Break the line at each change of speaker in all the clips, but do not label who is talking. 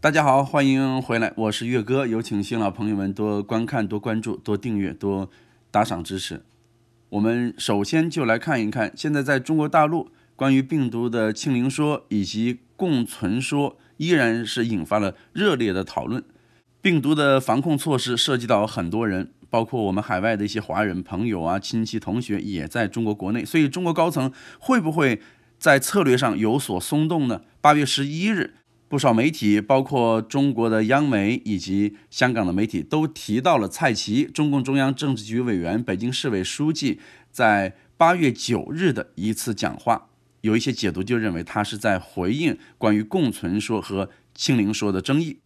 大家好，欢迎回来，我是月哥。有请新老朋友们多观看、多关注、多订阅、多打赏支持。我们首先就来看一看，现在在中国大陆，关于病毒的“清零说”以及“共存说”依然是引发了热烈的讨论。病毒的防控措施涉及到很多人，包括我们海外的一些华人朋友啊、亲戚、同学也在中国国内，所以中国高层会不会在策略上有所松动呢？八月十一日。不少媒体，包括中国的央媒以及香港的媒体，都提到了蔡奇，中共中央政治局委员、北京市委书记，在八月九日的一次讲话，有一些解读就认为他是在回应关于共存说和清零说的争议。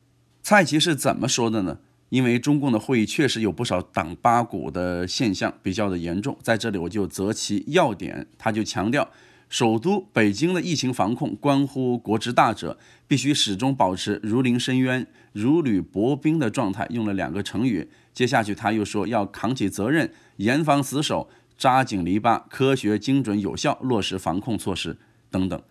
蔡奇是怎么说的呢？因为中共的会议确实有不少党八股的现象，比较的严重。在这里，我就择其要点，他就强调。首都北京的疫情防控关乎国之大者，必须始终保持如临深渊、如履薄冰的状态，用了两个成语。接下去他又说要扛起责任、严防死守、扎紧篱笆、科学精准有效落实防控措施等等。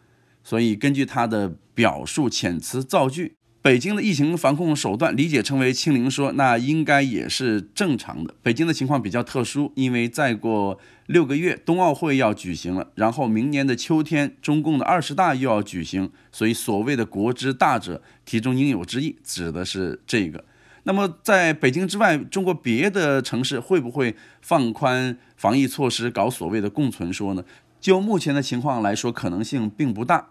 所以根据他的表述遣词造句。北京的疫情防控手段理解成为“清零”说，那应该也是正常的。北京的情况比较特殊，因为再过六个月冬奥会要举行了，然后明年的秋天中共的二十大又要举行，所以所谓的“国之大者”其中应有之意指的是这个。那么在北京之外，中国别的城市会不会放宽防疫措施，搞所谓的“共存”说呢？就目前的情况来说，可能性并不大。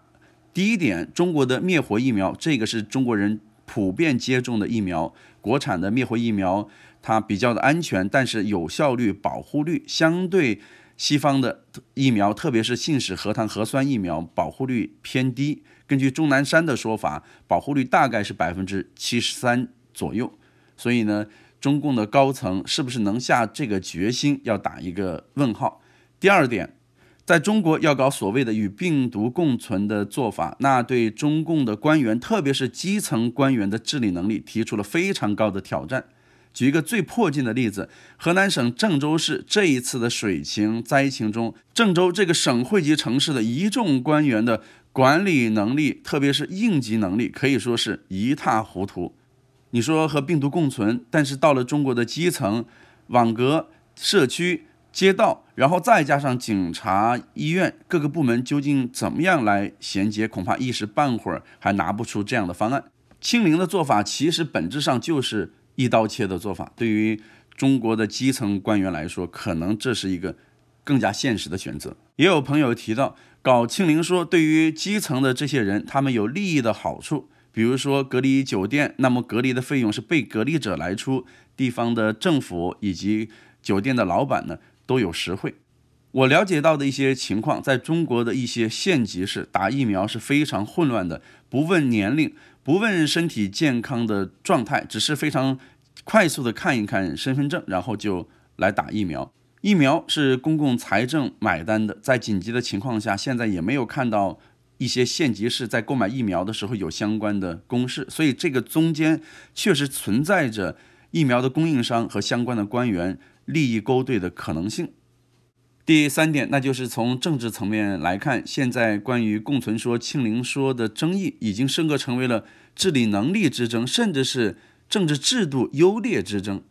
第一点，中国的灭活疫苗，这个是中国人普遍接种的疫苗，国产的灭活疫苗它比较的安全，但是有效率、保护率相对西方的疫苗，特别是信使核糖核酸疫苗，保护率偏低。根据钟南山的说法，保护率大概是百分之七十三左右。所以呢，中共的高层是不是能下这个决心，要打一个问号？第二点。在中国要搞所谓的与病毒共存的做法，那对中共的官员，特别是基层官员的治理能力提出了非常高的挑战。举一个最破劲的例子，河南省郑州市这一次的水情灾情中，郑州这个省会级城市的一众官员的管理能力，特别是应急能力，可以说是一塌糊涂。你说和病毒共存，但是到了中国的基层网格社区。街道，然后再加上警察、医院各个部门，究竟怎么样来衔接？恐怕一时半会儿还拿不出这样的方案。清零的做法其实本质上就是一刀切的做法。对于中国的基层官员来说，可能这是一个更加现实的选择。也有朋友提到，搞清零说对于基层的这些人，他们有利益的好处，比如说隔离酒店，那么隔离的费用是被隔离者来出，地方的政府以及酒店的老板呢？都有实惠。我了解到的一些情况，在中国的一些县级市打疫苗是非常混乱的，不问年龄，不问身体健康的状态，只是非常快速的看一看身份证，然后就来打疫苗。疫苗是公共财政买单的，在紧急的情况下，现在也没有看到一些县级市在购买疫苗的时候有相关的公示，所以这个中间确实存在着疫苗的供应商和相关的官员。利益勾兑的可能性。第三点，那就是从政治层面来看，现在关于共存说、清零说的争议已经升格成为了治理能力之争，甚至是政治制度优劣之争。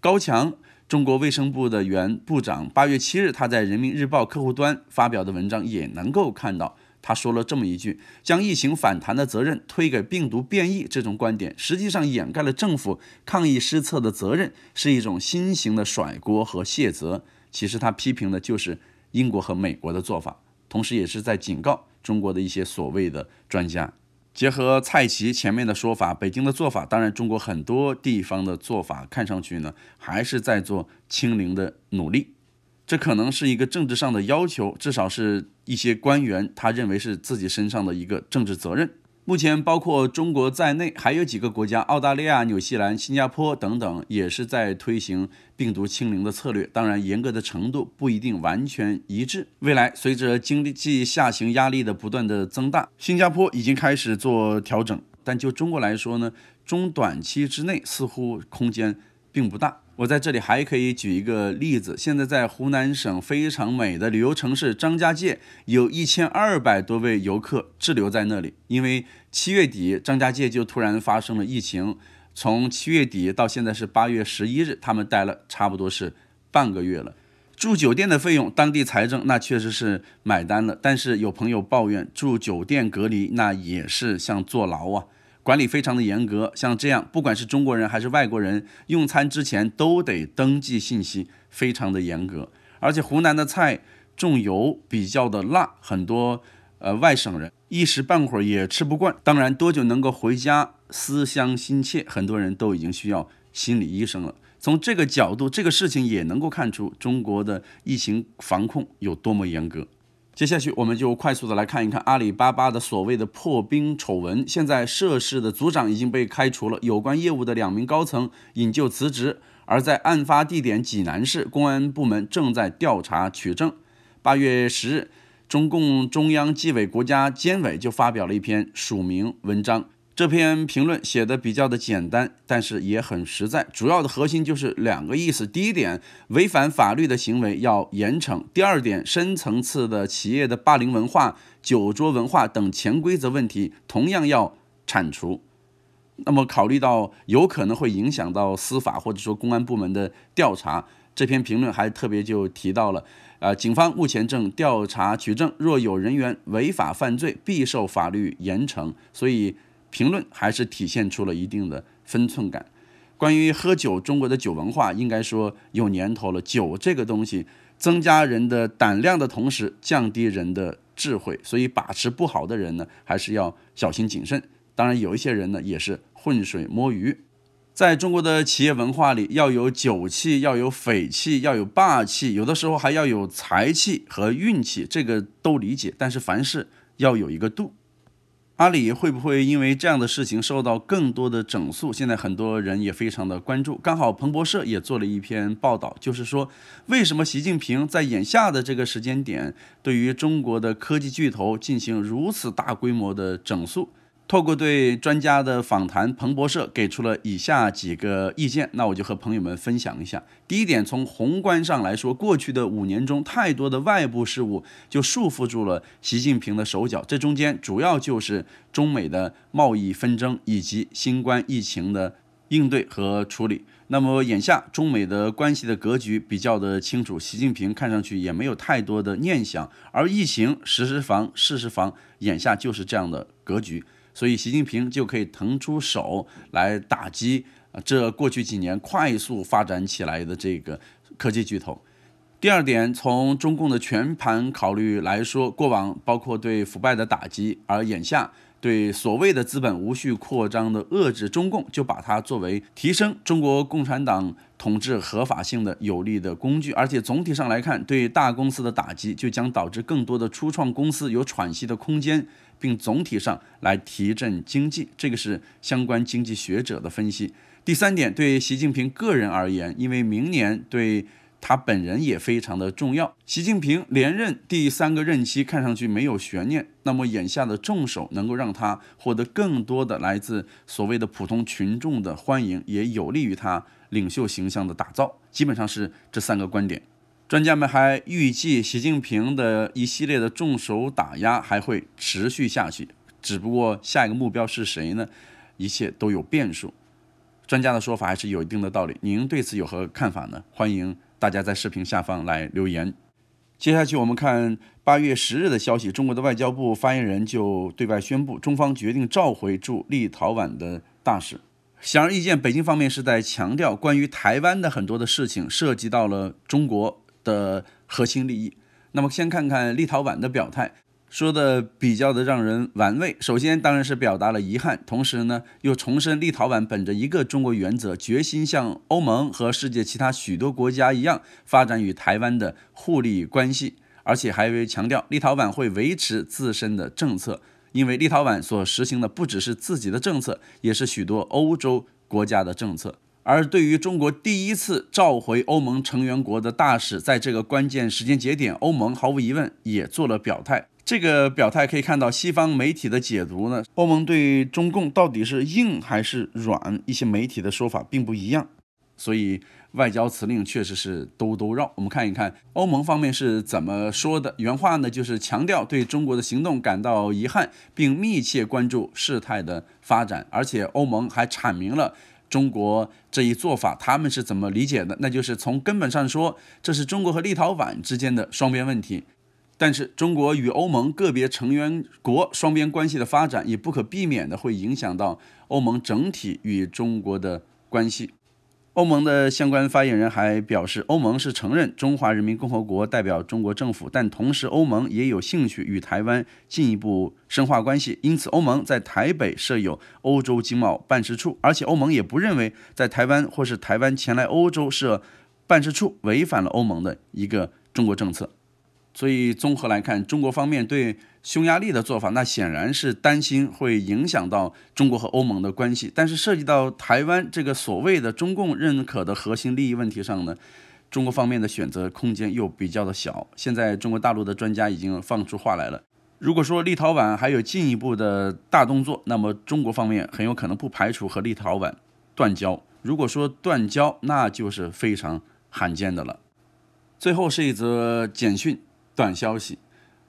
高强，中国卫生部的原部长，八月七日他在人民日报客户端发表的文章也能够看到。他说了这么一句：“将疫情反弹的责任推给病毒变异这种观点，实际上掩盖了政府抗疫失策的责任，是一种新型的甩锅和卸责。”其实他批评的就是英国和美国的做法，同时也是在警告中国的一些所谓的专家。结合蔡奇前面的说法，北京的做法，当然中国很多地方的做法，看上去呢，还是在做清零的努力。这可能是一个政治上的要求，至少是一些官员他认为是自己身上的一个政治责任。目前，包括中国在内，还有几个国家，澳大利亚、纽西兰、新加坡等等，也是在推行病毒清零的策略。当然，严格的程度不一定完全一致。未来，随着经济下行压力的不断的增大，新加坡已经开始做调整，但就中国来说呢，中短期之内似乎空间并不大。我在这里还可以举一个例子，现在在湖南省非常美的旅游城市张家界，有一千二百多位游客滞留在那里，因为七月底张家界就突然发生了疫情，从七月底到现在是八月十一日，他们待了差不多是半个月了，住酒店的费用，当地财政那确实是买单了，但是有朋友抱怨住酒店隔离那也是像坐牢啊。管理非常的严格，像这样，不管是中国人还是外国人，用餐之前都得登记信息，非常的严格。而且湖南的菜重油，比较的辣，很多呃外省人一时半会儿也吃不惯。当然，多久能够回家，思乡心切，很多人都已经需要心理医生了。从这个角度，这个事情也能够看出中国的疫情防控有多么严格。接下去，我们就快速的来看一看阿里巴巴的所谓的破冰丑闻。现在涉事的组长已经被开除了，有关业务的两名高层引咎辞职。而在案发地点济南市，公安部门正在调查取证。八月十日，中共中央纪委国家监委就发表了一篇署名文章。这篇评论写的比较的简单，但是也很实在。主要的核心就是两个意思：第一点，违反法律的行为要严惩；第二点，深层次的企业的霸凌文化、酒桌文化等潜规则问题，同样要铲除。那么，考虑到有可能会影响到司法或者说公安部门的调查，这篇评论还特别就提到了：呃，警方目前正调查取证，若有人员违法犯罪，必受法律严惩。所以。评论还是体现出了一定的分寸感。关于喝酒，中国的酒文化应该说有年头了。酒这个东西，增加人的胆量的同时，降低人的智慧，所以把持不好的人呢，还是要小心谨慎。当然，有一些人呢，也是浑水摸鱼。在中国的企业文化里，要有酒气，要有匪气，要有霸气，有的时候还要有财气和运气，这个都理解。但是凡事要有一个度。阿里会不会因为这样的事情受到更多的整肃？现在很多人也非常的关注。刚好彭博社也做了一篇报道，就是说为什么习近平在眼下的这个时间点，对于中国的科技巨头进行如此大规模的整肃？透过对专家的访谈，彭博社给出了以下几个意见，那我就和朋友们分享一下。第一点，从宏观上来说，过去的五年中，太多的外部事物就束缚住了习近平的手脚，这中间主要就是中美的贸易纷争以及新冠疫情的应对和处理。那么眼下中美的关系的格局比较的清楚，习近平看上去也没有太多的念想，而疫情实时防、事时防，眼下就是这样的格局。所以，习近平就可以腾出手来打击啊，这过去几年快速发展起来的这个科技巨头。第二点，从中共的全盘考虑来说，过往包括对腐败的打击，而眼下。对所谓的资本无序扩张的遏制，中共就把它作为提升中国共产党统治合法性的有力的工具。而且总体上来看，对大公司的打击就将导致更多的初创公司有喘息的空间，并总体上来提振经济。这个是相关经济学者的分析。第三点，对习近平个人而言，因为明年对。他本人也非常的重要。习近平连任第三个任期看上去没有悬念，那么眼下的重手能够让他获得更多的来自所谓的普通群众的欢迎，也有利于他领袖形象的打造。基本上是这三个观点。专家们还预计，习近平的一系列的重手打压还会持续下去，只不过下一个目标是谁呢？一切都有变数。专家的说法还是有一定的道理。您对此有何看法呢？欢迎。大家在视频下方来留言。接下去我们看八月十日的消息，中国的外交部发言人就对外宣布，中方决定召回驻立陶宛的大使。显而易见，北京方面是在强调关于台湾的很多的事情，涉及到了中国的核心利益。那么，先看看立陶宛的表态。说的比较的让人玩味。首先当然是表达了遗憾，同时呢又重申立陶宛本着一个中国原则，决心像欧盟和世界其他许多国家一样，发展与台湾的互利关系。而且还为强调立陶宛会维持自身的政策，因为立陶宛所实行的不只是自己的政策，也是许多欧洲国家的政策。而对于中国第一次召回欧盟成员国的大使，在这个关键时间节点，欧盟毫无疑问也做了表态。这个表态可以看到西方媒体的解读呢，欧盟对中共到底是硬还是软，一些媒体的说法并不一样。所以外交辞令确实是兜兜绕。我们看一看欧盟方面是怎么说的原话呢？就是强调对中国的行动感到遗憾，并密切关注事态的发展。而且欧盟还阐明了中国这一做法他们是怎么理解的？那就是从根本上说，这是中国和立陶宛之间的双边问题。但是，中国与欧盟个别成员国双边关系的发展，也不可避免地会影响到欧盟整体与中国的关系。欧盟的相关发言人还表示，欧盟是承认中华人民共和国代表中国政府，但同时欧盟也有兴趣与台湾进一步深化关系。因此，欧盟在台北设有欧洲经贸办事处，而且欧盟也不认为在台湾或是台湾前来欧洲设办事处违反了欧盟的一个中国政策。所以综合来看，中国方面对匈牙利的做法，那显然是担心会影响到中国和欧盟的关系。但是涉及到台湾这个所谓的中共认可的核心利益问题上呢，中国方面的选择空间又比较的小。现在中国大陆的专家已经放出话来了，如果说立陶宛还有进一步的大动作，那么中国方面很有可能不排除和立陶宛断交。如果说断交，那就是非常罕见的了。最后是一则简讯。短消息：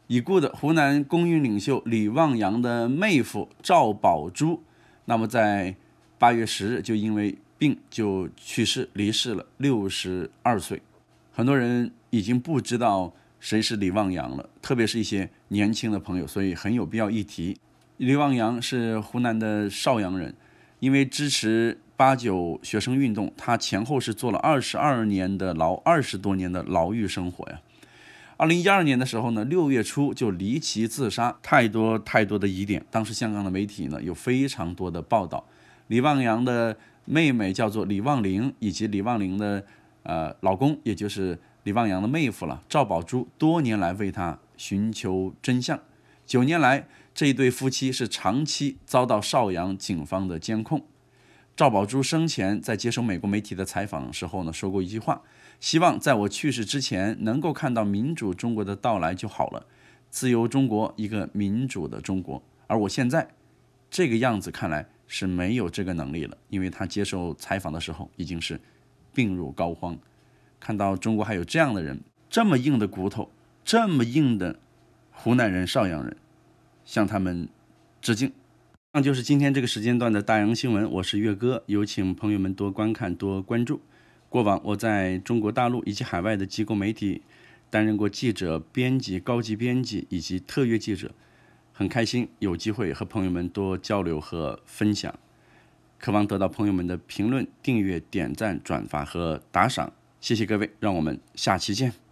已故的湖南工运领袖李旺阳的妹夫赵宝珠，那么在八月十日就因为病就去世离世了，六十二岁。很多人已经不知道谁是李旺阳了，特别是一些年轻的朋友，所以很有必要一提。李旺阳是湖南的邵阳人，因为支持八九学生运动，他前后是做了二十二年的牢，二十多年的牢狱生活呀。二零一二年的时候呢，六月初就离奇自杀，太多太多的疑点。当时香港的媒体呢有非常多的报道。李旺阳的妹妹叫做李旺玲，以及李旺玲的呃老公，也就是李旺阳的妹夫了，赵宝珠，多年来为他寻求真相。九年来，这一对夫妻是长期遭到邵阳警方的监控。赵宝珠生前在接受美国媒体的采访时候呢，说过一句话：“希望在我去世之前能够看到民主中国的到来就好了，自由中国，一个民主的中国。”而我现在这个样子看来是没有这个能力了，因为他接受采访的时候已经是病入膏肓。看到中国还有这样的人，这么硬的骨头，这么硬的湖南人、邵阳人，向他们致敬。上就是今天这个时间段的大洋新闻，我是月哥，有请朋友们多观看、多关注。过往我在中国大陆以及海外的机构媒体担任过记者、编辑、高级编辑以及特约记者，很开心有机会和朋友们多交流和分享，渴望得到朋友们的评论、订阅、点赞、转发和打赏，谢谢各位，让我们下期见。